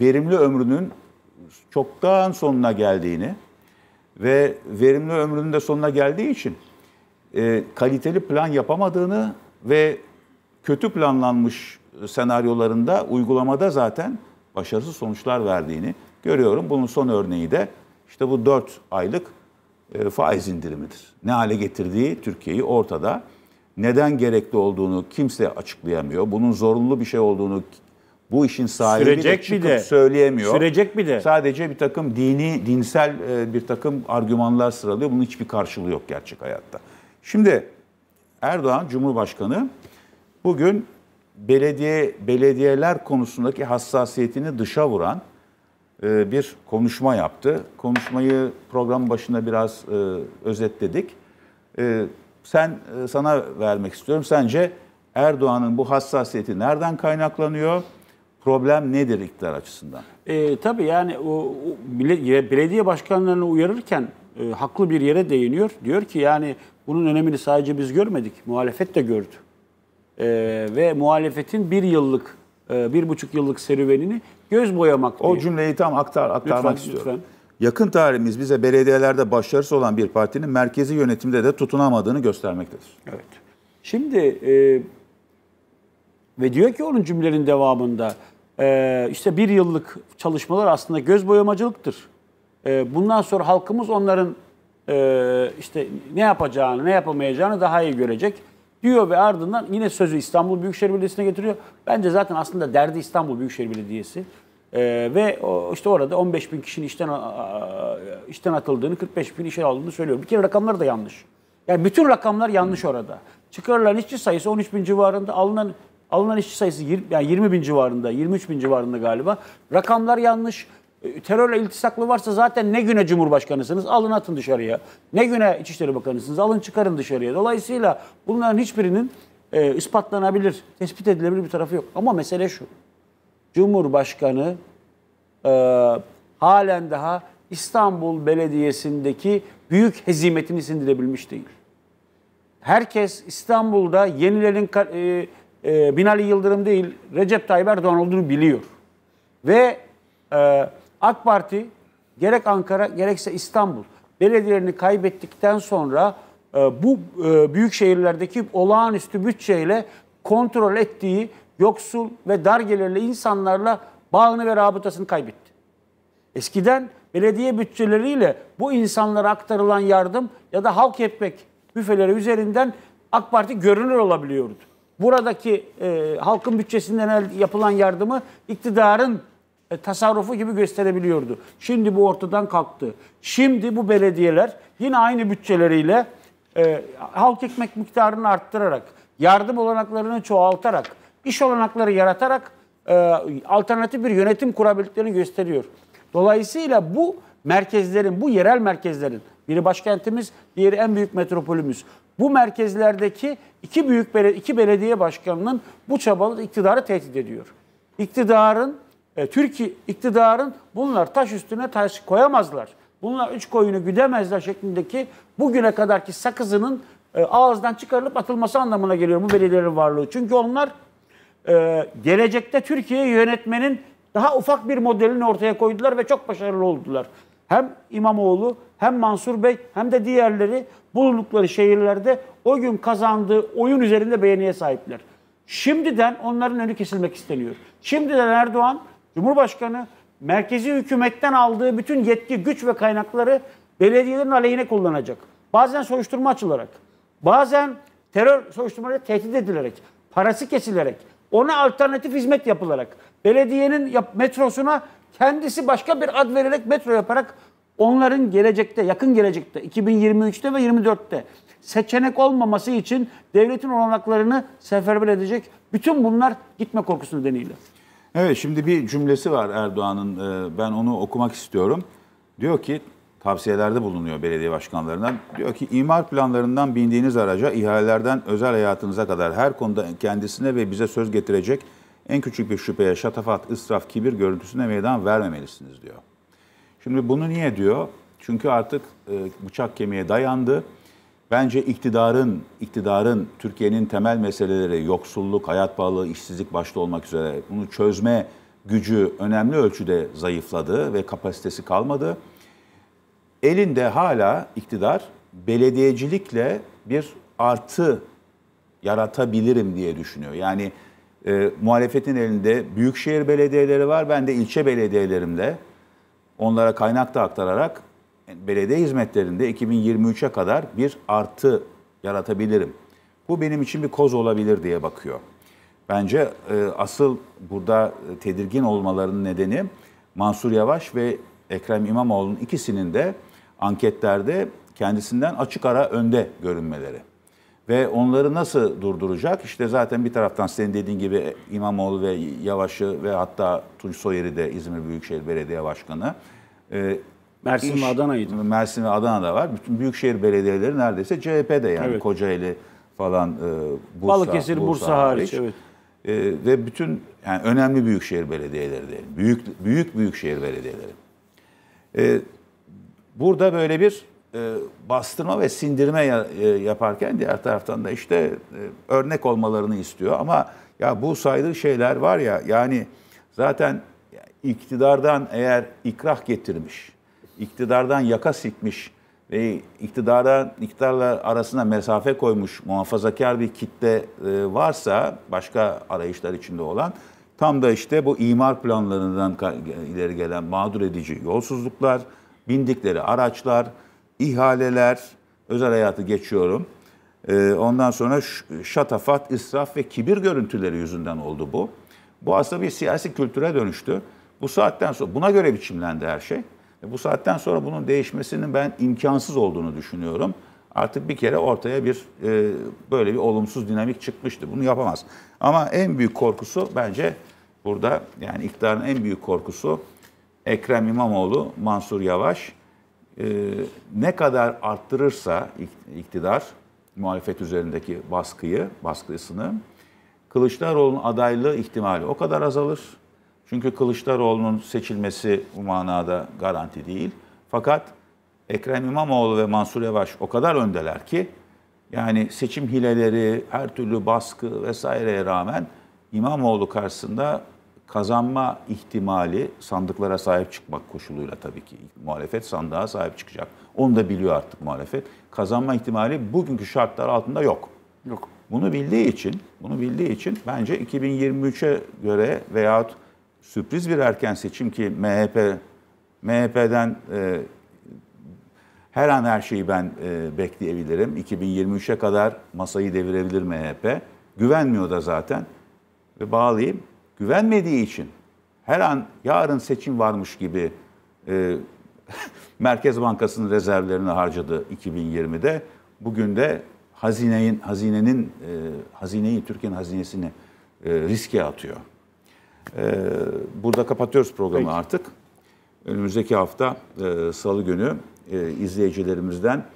verimli ömrünün çoktan sonuna geldiğini ve verimli ömrünün de sonuna geldiği için e, kaliteli plan yapamadığını ve kötü planlanmış senaryolarında uygulamada zaten başarısız sonuçlar verdiğini görüyorum. Bunun son örneği de işte bu 4 aylık e, faiz indirimidir. Ne hale getirdiği Türkiye'yi ortada. Neden gerekli olduğunu kimse açıklayamıyor. Bunun zorunlu bir şey olduğunu bu işin sahibi sürecek de çıkıp bir de, söyleyemiyor. Sürecek bir de. Sadece bir takım dini, dinsel e, bir takım argümanlar sıralıyor. Bunun hiçbir karşılığı yok gerçek hayatta. Şimdi Erdoğan Cumhurbaşkanı bugün belediye belediyeler konusundaki hassasiyetini dışa vuran e, bir konuşma yaptı. Konuşmayı program başında biraz e, özetledik. Sen sana vermek istiyorum. Sence Erdoğan'ın bu hassasiyeti nereden kaynaklanıyor? problem nedir iktidar açısından? E, tabii yani o, o belediye başkanlarını uyarırken e, haklı bir yere değiniyor. Diyor ki yani bunun önemini sadece biz görmedik, muhalefet de gördü. E, ve muhalefetin bir yıllık, e, bir buçuk yıllık serüvenini göz boyamak. O cümleyi tam aktar, aktarmak lütfen, istiyorum. Lütfen. Yakın tarihimiz bize belediyelerde başarısı olan bir partinin merkezi yönetimde de tutunamadığını göstermektedir. Evet. Şimdi e, ve diyor ki onun cümlenin devamında ee, işte bir yıllık çalışmalar aslında göz boyamacılıktır. Ee, bundan sonra halkımız onların e, işte ne yapacağını, ne yapamayacağını daha iyi görecek diyor ve ardından yine sözü İstanbul Büyükşehir Belediyesi'ne getiriyor. Bence zaten aslında derdi İstanbul Büyükşehir Belediyesi. Ee, ve işte orada 15 bin kişinin işten işten atıldığını, 45 bin işe aldığını söylüyor. Bir kere rakamlar da yanlış. Yani bütün rakamlar yanlış orada. Çıkarılan işçi sayısı 13 bin civarında alınan Alınan işçi sayısı 20, yani 20 bin civarında, 23 bin civarında galiba. Rakamlar yanlış. E, terörle iltisaklı varsa zaten ne güne Cumhurbaşkanısınız alın atın dışarıya. Ne güne İçişleri Bakanısınız alın çıkarın dışarıya. Dolayısıyla bunların hiçbirinin e, ispatlanabilir, tespit edilebilir bir tarafı yok. Ama mesele şu. Cumhurbaşkanı e, halen daha İstanbul Belediyesi'ndeki büyük hezimetini sindirebilmiş değil. Herkes İstanbul'da yenilerin e, e, Binali Yıldırım değil Recep Tayyip Erdoğan olduğunu biliyor. Ve e, AK Parti gerek Ankara gerekse İstanbul belediyelerini kaybettikten sonra e, bu e, büyük şehirlerdeki olağanüstü bütçeyle kontrol ettiği yoksul ve dar gelirli insanlarla bağını ve rabıtasını kaybetti. Eskiden belediye bütçeleriyle bu insanlara aktarılan yardım ya da halk etmek büfeleri üzerinden AK Parti görünür olabiliyordu buradaki e, halkın bütçesinden yapılan yardımı iktidarın e, tasarrufu gibi gösterebiliyordu. Şimdi bu ortadan kalktı. Şimdi bu belediyeler yine aynı bütçeleriyle e, halk ekmek miktarını arttırarak, yardım olanaklarını çoğaltarak, iş olanakları yaratarak e, alternatif bir yönetim kurabildiklerini gösteriyor. Dolayısıyla bu merkezlerin, bu yerel merkezlerin, biri başkentimiz, diğeri en büyük metropolümüz bu merkezlerdeki iki büyük bele, iki belediye başkanının bu çabaları iktidarı tehdit ediyor. İktidarın e, Türkiye iktidarın bunlar taş üstüne taş koyamazlar. Bunlar üç koyunu güdemezler şeklindeki bugüne kadarki sakızının e, ağızdan çıkarılıp atılması anlamına geliyor bu belediyelerin varlığı. Çünkü onlar e, gelecekte Türkiye'yi yönetmenin daha ufak bir modelini ortaya koydular ve çok başarılı oldular. Hem İmamoğlu hem Mansur Bey hem de diğerleri bulundukları şehirlerde o gün kazandığı oyun üzerinde beğeniye sahipler. Şimdiden onların önü kesilmek isteniyor. Şimdiden Erdoğan, Cumhurbaşkanı merkezi hükümetten aldığı bütün yetki, güç ve kaynakları belediyelerin aleyhine kullanacak. Bazen soruşturma açılarak, bazen terör soruşturmaları tehdit edilerek, parası kesilerek, ona alternatif hizmet yapılarak, belediyenin yap metrosuna kendisi başka bir ad vererek metro yaparak Onların gelecekte, yakın gelecekte, 2023'te ve 24'te seçenek olmaması için devletin olanaklarını seferber edecek bütün bunlar gitme korkusu nedeniyle. Evet şimdi bir cümlesi var Erdoğan'ın e, ben onu okumak istiyorum. Diyor ki tavsiyelerde bulunuyor belediye başkanlarına. Diyor ki imar planlarından bindiğiniz araca ihalelerden özel hayatınıza kadar her konuda kendisine ve bize söz getirecek en küçük bir şüpheye şatafat, ısraf, kibir görüntüsüne meydan vermemelisiniz diyor. Şimdi bunu niye diyor? Çünkü artık e, bıçak kemiğe dayandı. Bence iktidarın, iktidarın Türkiye'nin temel meseleleri yoksulluk, hayat pahalılığı, işsizlik başta olmak üzere bunu çözme gücü önemli ölçüde zayıfladı ve kapasitesi kalmadı. Elinde hala iktidar belediyecilikle bir artı yaratabilirim diye düşünüyor. Yani e, muhalefetin elinde büyükşehir belediyeleri var. Ben de ilçe belediyelerimle onlara kaynak da aktararak belediye hizmetlerinde 2023'e kadar bir artı yaratabilirim. Bu benim için bir koz olabilir diye bakıyor. Bence e, asıl burada e, tedirgin olmalarının nedeni Mansur Yavaş ve Ekrem İmamoğlu'nun ikisinin de anketlerde kendisinden açık ara önde görünmeleri. Ve onları nasıl durduracak? İşte zaten bir taraftan senin dediğin gibi İmamoğlu ve Yavaş'ı ve hatta Tunç Soyer'i de İzmir Büyükşehir Belediye Başkanı. E, Mersin ve Adana'ydı. Mersin ve Adana'da var. Bütün büyükşehir belediyeleri neredeyse CHP'de yani evet. Kocaeli falan e, Bursa, Balıkesir, Bursa, Bursa hariç. hariç. Evet. E, ve bütün yani önemli büyükşehir belediyeleri diyelim. Büyük büyük büyükşehir belediyeleri. E, burada böyle bir e, bastırma ve sindirme e, yaparken diğer taraftan da işte e, örnek olmalarını istiyor. Ama ya bu saydığı şeyler var ya yani zaten iktidardan eğer ikrah getirmiş, iktidardan yaka sikmiş ve iktidardan iktidarla arasına mesafe koymuş muhafazakar bir kitle varsa başka arayışlar içinde olan tam da işte bu imar planlarından ileri gelen mağdur edici yolsuzluklar, bindikleri araçlar, ihaleler, özel hayatı geçiyorum. Ee, ondan sonra şatafat, israf ve kibir görüntüleri yüzünden oldu bu. Bu aslında bir siyasi kültüre dönüştü. Bu saatten sonra buna göre biçimlendi her şey. E, bu saatten sonra bunun değişmesinin ben imkansız olduğunu düşünüyorum. Artık bir kere ortaya bir e, böyle bir olumsuz dinamik çıkmıştı. Bunu yapamaz. Ama en büyük korkusu bence burada yani iktidarın en büyük korkusu Ekrem İmamoğlu, Mansur Yavaş e, ne kadar arttırırsa iktidar muhalefet üzerindeki baskıyı, baskısını Kılıçdaroğlu'nun adaylığı ihtimali o kadar azalır. Çünkü Kılıçdaroğlu'nun seçilmesi bu manada garanti değil. Fakat Ekrem İmamoğlu ve Mansur Yavaş o kadar öndeler ki yani seçim hileleri, her türlü baskı vesaireye rağmen İmamoğlu karşısında kazanma ihtimali sandıklara sahip çıkmak koşuluyla tabii ki muhalefet sandığa sahip çıkacak. Onu da biliyor artık muhalefet. Kazanma ihtimali bugünkü şartlar altında yok. Yok. Bunu bildiği için, bunu bildiği için bence 2023'e göre veyahut sürpriz bir erken seçim ki MHP MHP'den e, her an her şeyi ben e, bekleyebilirim. 2023'e kadar masayı devirebilir MHP. Güvenmiyor da zaten. Ve bağlayayım güvenmediği için her an yarın seçim varmış gibi e, Merkez Bankası'nın rezervlerini harcadı 2020'de. Bugün de hazinenin hazinenin e, hazineyi Türkiye'nin hazinesini e, riske atıyor. E, burada kapatıyoruz programı Peki. artık. Önümüzdeki hafta e, Salı günü e, izleyicilerimizden